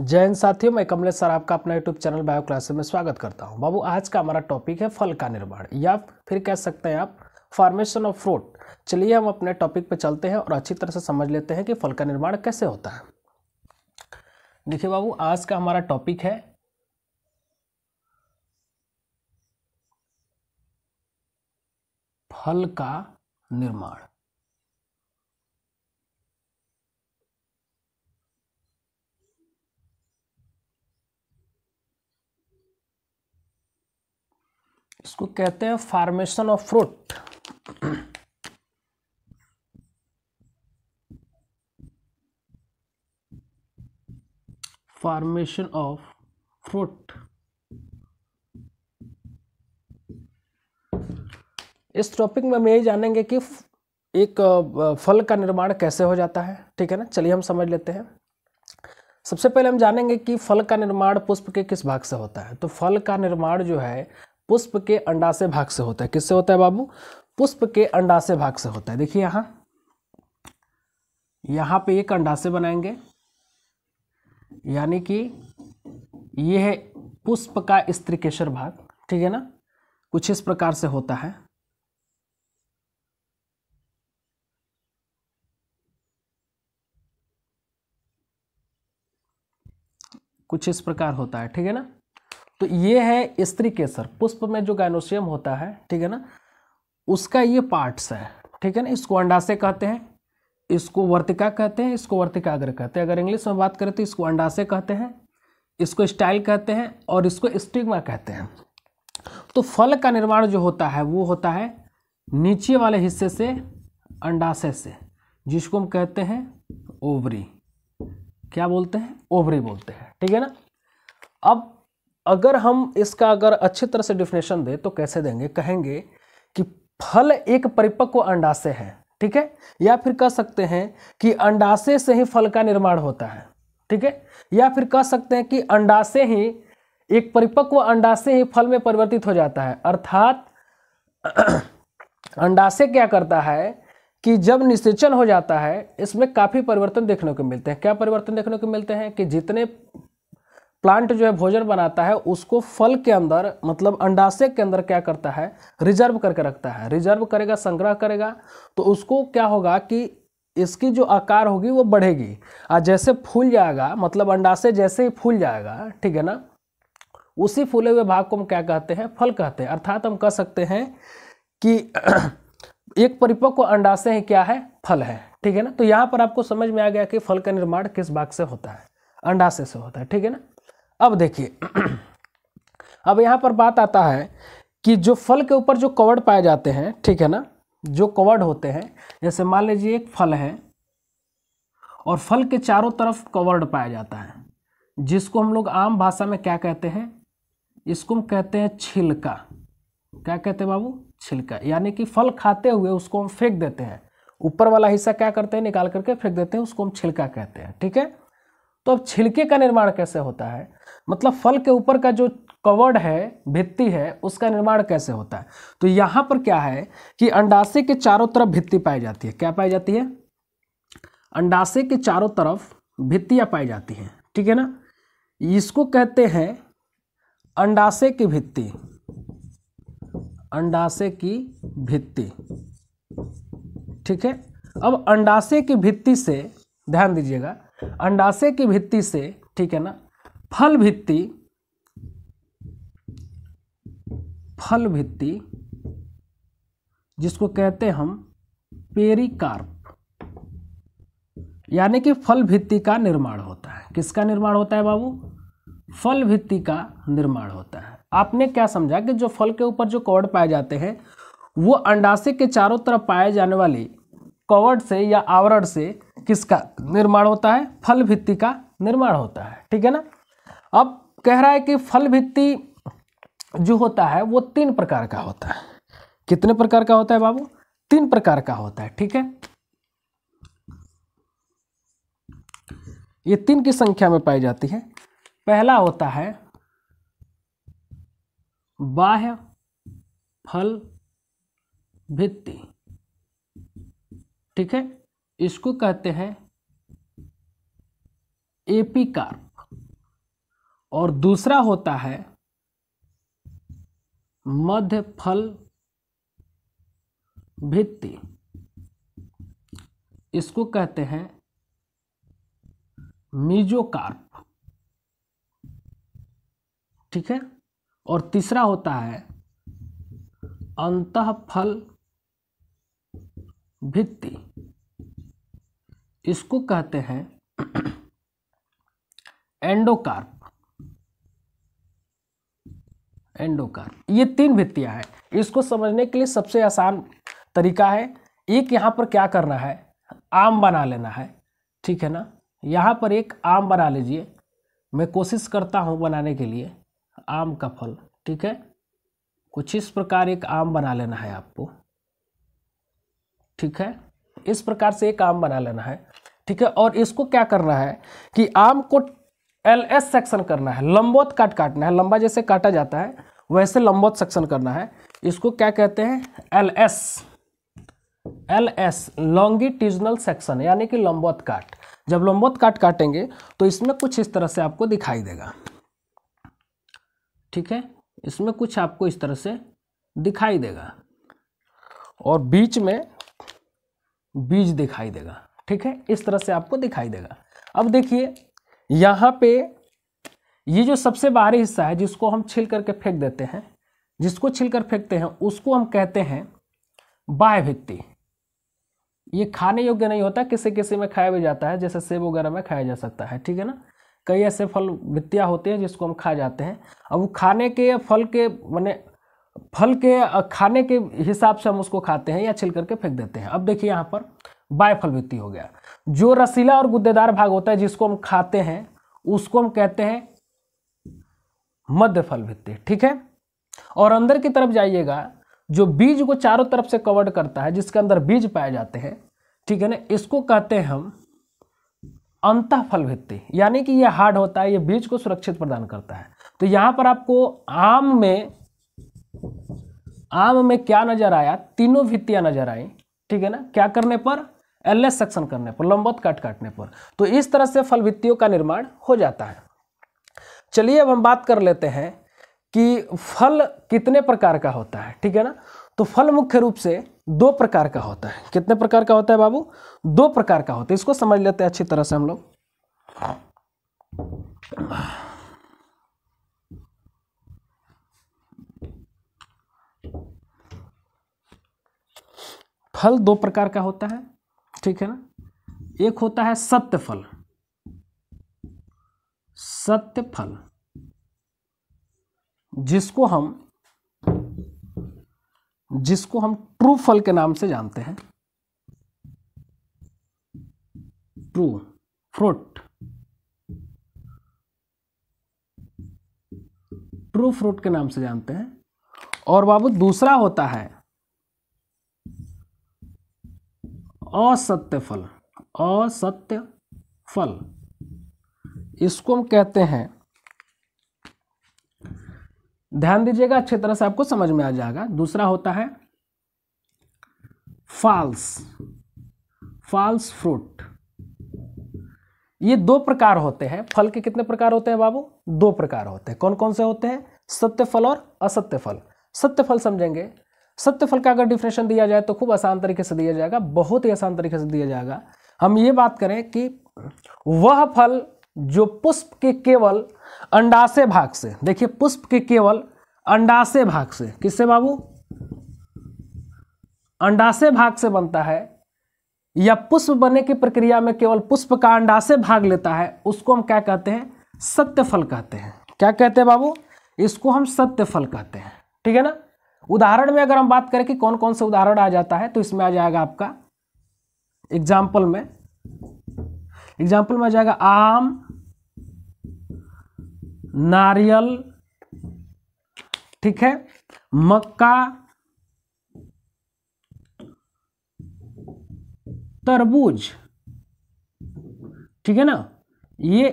जैन साथियों मैं कमलेश सर आपका अपना यूट्यूब चैनल बायो क्लास में स्वागत करता हूं बाबू आज का हमारा टॉपिक है फल का निर्माण या फिर कह सकते हैं आप फॉर्मेशन ऑफ फ्रूट चलिए हम अपने टॉपिक पे चलते हैं और अच्छी तरह से समझ लेते हैं कि फल का निर्माण कैसे होता है देखिए बाबू आज का हमारा टॉपिक है फल का निर्माण इसको कहते हैं formation of fruit formation of fruit इस टॉपिक में हम यही जानेंगे कि एक फल का निर्माण कैसे हो जाता है ठीक है ना चलिए हम समझ लेते हैं सबसे पहले हम जानेंगे कि फल का निर्माण पुष्प के किस भाग से होता है तो फल का निर्माण जो है पुष्प के अंडाशय भाग से होता है किससे होता है बाबू पुष्प के अंडाशय भाग से होता है देखिए यहां यहां पे एक अंडाशय बनाएंगे यानी कि यह है पुष्प का स्त्री केशर भाग ठीक है ना कुछ इस प्रकार से होता है कुछ इस प्रकार होता है ठीक है ना तो ये है स्त्री केसर पुष्प में जो गाइनोशियम होता है ठीक है ना उसका ये पार्ट्स है ठीक है ना इसको अंडाशय कहते हैं इसको वर्तिका कहते हैं इसको वर्तिकाग्र कहते हैं अगर इंग्लिश में बात करें तो इसको अंडाशय कहते हैं इसको स्टाइल कहते हैं और इसको स्टिग्मा कहते हैं तो फल का निर्माण जो होता है वो होता है नीचे वाले हिस्से से अंडाशय से जिसको हम कहते हैं ओवरी क्या बोलते हैं ओवरी बोलते हैं ठीक है ना अब अगर हम इसका अगर अच्छी तरह से डिफिनेशन दें तो कैसे देंगे कहेंगे कि फल एक परिपक्व अंडाशय है ठीक है या फिर कह सकते हैं कि अंडाशय से ही फल का निर्माण होता है ठीक है या फिर कह सकते हैं कि अंडाशय ही एक परिपक्व अंडाशय ही फल में परिवर्तित हो जाता है अर्थात अंडाशय क्या करता है कि जब निषेचन हो जाता है इसमें काफ़ी परिवर्तन देखने को मिलते हैं क्या परिवर्तन देखने को मिलते हैं कि जितने प्लांट जो है भोजन बनाता है उसको फल के अंदर मतलब अंडाशय के अंदर क्या करता है रिजर्व करके रखता है रिजर्व करेगा संग्रह करेगा तो उसको क्या होगा कि इसकी जो आकार होगी वो बढ़ेगी और जैसे फूल जाएगा मतलब अंडाशय जैसे ही फूल जाएगा ठीक है ना उसी फूले हुए भाग को हम क्या कहते हैं फल कहते हैं अर्थात हम कह सकते हैं कि एक परिपक्व अंडाशय ही क्या है फल है ठीक है ना तो यहाँ पर आपको समझ में आ गया कि फल का निर्माण किस भाग से होता है अंडाशय से होता है ठीक है ना अब देखिए अब यहाँ पर बात आता है कि जो फल के ऊपर जो कवर्ड पाए जाते हैं ठीक है ना जो कवर्ड होते हैं जैसे मान लीजिए एक फल है और फल के चारों तरफ कवर्ड पाया जाता है जिसको हम लोग आम भाषा में क्या कहते हैं इसको हम कहते हैं छिलका क्या कहते हैं बाबू छिलका यानी कि फल खाते हुए उसको हम फेंक देते हैं ऊपर वाला हिस्सा क्या करते हैं निकाल करके फेंक देते हैं उसको हम छिलका कहते हैं ठीक है तो अब छिलके का निर्माण कैसे होता है मतलब फल के ऊपर का जो कवर्ड है भित्ति है उसका निर्माण कैसे होता है तो यहाँ पर क्या है कि अंडाशय के चारों तरफ भित्ति पाई जाती है क्या पाई जाती है अंडाशय के चारों तरफ भित्तियाँ पाई जाती हैं ठीक है ना इसको कहते हैं अंडाशय की भित्ति अंडाशय की भित्ति ठीक है अब अंडाशय की भित्ति से ध्यान दीजिएगा अंडाशय की भित्ति से ठीक है ना फल भित्ति फल भित्ति जिसको कहते हम पेरिकार्प यानी कि फल भित्ति का निर्माण होता है किसका निर्माण होता है बाबू फल भित्ति का निर्माण होता है आपने क्या समझा कि जो फल के ऊपर जो कवर्ड पाए जाते हैं वो अंडाशय के चारों तरफ पाए जाने वाले कवर्ड से या आवरण से किसका निर्माण होता है फल भित्ति का निर्माण होता है ठीक है ना अब कह रहा है कि फल भित्ति जो होता है वो तीन प्रकार का होता है कितने प्रकार का होता है बाबू तीन प्रकार का होता है ठीक है ये तीन की संख्या में पाई जाती है पहला होता है बाह्य फल भित्ति ठीक है इसको कहते हैं एपिकार और दूसरा होता है मध्य फल भित्ति इसको कहते हैं मीजोकार्प ठीक है और तीसरा होता है अंत फल भित्ति इसको कहते हैं एंडोकार्प एंडोकार ये तीन भित्तियाँ हैं इसको समझने के लिए सबसे आसान तरीका है एक यहाँ पर क्या करना है आम बना लेना है ठीक है ना यहाँ पर एक आम बना लीजिए मैं कोशिश करता हूँ बनाने के लिए आम का फल ठीक है कुछ इस प्रकार एक आम बना लेना है आपको ठीक है इस प्रकार से एक आम बना लेना है ठीक है और इसको क्या करना है कि आम को एल एस सेक्शन करना है लंबोत काट काटना है लंबा जैसे काटा जाता है वैसे लंबोत सेक्शन करना है इसको क्या कहते हैं L S L S longitudinal section यानी कि लंबोत काट जब लंबोत काट काटेंगे तो इसमें कुछ इस तरह से आपको दिखाई देगा ठीक है इसमें कुछ आपको इस तरह से दिखाई देगा और बीच में बीज दिखाई देगा ठीक है इस तरह से आपको दिखाई देगा अब देखिए यहाँ पे ये जो सबसे बाहरी हिस्सा है जिसको हम छिल करके फेंक देते हैं जिसको छिल कर फेंकते हैं उसको हम कहते हैं बाह्य भित्ति ये खाने योग्य नहीं होता किसी किसी में खाया भी जाता है जैसे सेब वगैरह में खाया जा सकता है ठीक है ना कई ऐसे फल भित्तियाँ होते हैं जिसको हम खा जाते हैं अब वो खाने के फल के मैंने फल के खाने के हिसाब से हम उसको खाते हैं या छिल करके फेंक देते हैं अब देखिए यहाँ पर बायफलवृत्ति हो गया जो रसीला और गुद्देदार भाग होता है जिसको हम खाते हैं उसको हम कहते हैं मध्य फलवृत्ति ठीक है और अंदर की तरफ जाइएगा जो बीज को चारों तरफ से कवर करता है जिसके अंदर बीज पाए जाते हैं ठीक है ना इसको कहते हैं हम अंत फलभित्ति यानी कि यह हार्ड होता है यह बीज को सुरक्षित प्रदान करता है तो यहां पर आपको आम में आम में क्या नजर आया तीनों भित्तियां नजर आई ठीक है ना क्या करने पर एलएस सेक्शन करने पर लंबवत काट काटने पर तो इस तरह से फलभित्तियों का निर्माण हो जाता है चलिए अब हम बात कर लेते हैं कि फल कितने प्रकार का होता है ठीक है ना तो फल मुख्य रूप से दो प्रकार का होता है कितने प्रकार का होता है बाबू दो प्रकार का होता है इसको समझ लेते हैं अच्छी तरह से हम लोग फल दो प्रकार का होता है ठीक है ना एक होता है सत्य फल सत्य फल जिसको हम जिसको हम ट्रू फल के नाम से जानते हैं ट्रू फ्रूट ट्रू फ्रूट के नाम से जानते हैं और बाबू दूसरा होता है असत्य फल असत्य फल इसको हम कहते हैं ध्यान दीजिएगा अच्छी तरह से आपको समझ में आ जाएगा दूसरा होता है फॉल्स फॉल्स फ्रूट ये दो प्रकार होते हैं फल के कितने प्रकार होते हैं बाबू दो प्रकार होते हैं कौन कौन से होते हैं सत्य फल और असत्य फल सत्य फल समझेंगे सत्यफल का अगर डिफ्रेशन दिया जाए तो खूब आसान तरीके से दिया जाएगा बहुत ही आसान तरीके से दिया जाएगा हम ये बात करें कि वह फल जो पुष्प के केवल अंडासे भाग से देखिए पुष्प के केवल अंडाशय भाग से किससे बाबू अंडाशय भाग से बनता है या पुष्प बनने की प्रक्रिया में केवल पुष्प का अंडासे भाग लेता है उसको हम क्या कहते हैं सत्य फल कहते हैं क्या कहते हैं बाबू इसको हम सत्य फल कहते हैं ठीक है ना उदाहरण में अगर हम बात करें कि कौन कौन सा उदाहरण आ जाता है तो इसमें आ जाएगा आपका एग्जाम्पल में एग्जाम्पल में आ जाएगा आम नारियल ठीक है मक्का तरबूज ठीक है ना ये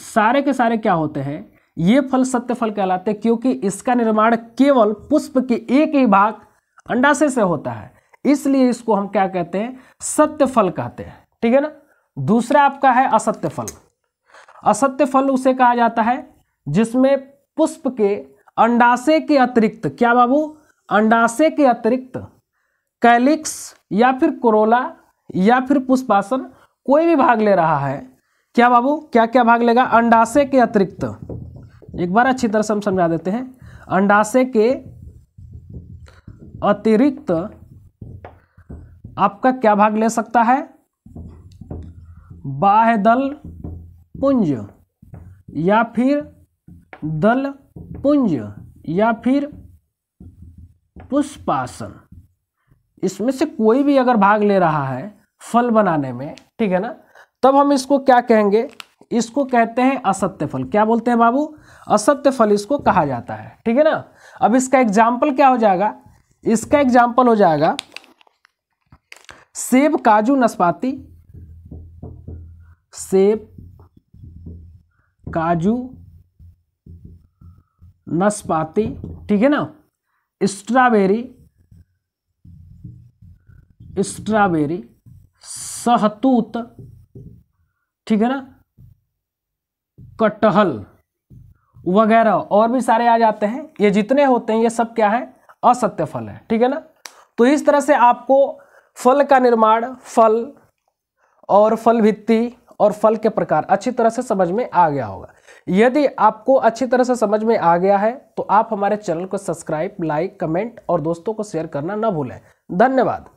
सारे के सारे क्या होते हैं ये फल सत्य फल कहलाते हैं क्योंकि इसका निर्माण केवल पुष्प के एक ही भाग अंडाशय से होता है इसलिए इसको हम क्या कहते हैं सत्य फल कहते हैं ठीक है ना दूसरा आपका है असत्य फल असत्य फल उसे कहा जाता है जिसमें पुष्प के अंडाशय के अतिरिक्त क्या बाबू अंडाशय के अतिरिक्त कैलिक्स या फिर कोरोला या फिर पुष्पासन कोई भी भाग ले रहा है क्या बाबू क्या क्या भाग लेगा अंडाशय के अतिरिक्त एक बार अच्छी तरह से हम समझा देते हैं अंडाशय के अतिरिक्त आपका क्या भाग ले सकता है बाह्य दल पुंज या फिर दल पुंज या फिर पुष्पासन इसमें से कोई भी अगर भाग ले रहा है फल बनाने में ठीक है ना तब हम इसको क्या कहेंगे इसको कहते हैं असत्य फल क्या बोलते हैं बाबू असत्य फल इसको कहा जाता है ठीक है ना अब इसका एग्जाम्पल क्या हो जाएगा इसका एग्जाम्पल हो जाएगा सेब काजू नस्पाती सेब काजू नस्पाती ठीक है ना स्ट्रॉबेरी स्ट्रॉबेरी सहतूत ठीक है ना कटहल वगैरह और भी सारे आ जाते हैं ये जितने होते हैं ये सब क्या है असत्य फल है ठीक है ना तो इस तरह से आपको फल का निर्माण फल और फल भित्ति और फल के प्रकार अच्छी तरह से समझ में आ गया होगा यदि आपको अच्छी तरह से समझ में आ गया है तो आप हमारे चैनल को सब्सक्राइब लाइक कमेंट और दोस्तों को शेयर करना ना भूलें धन्यवाद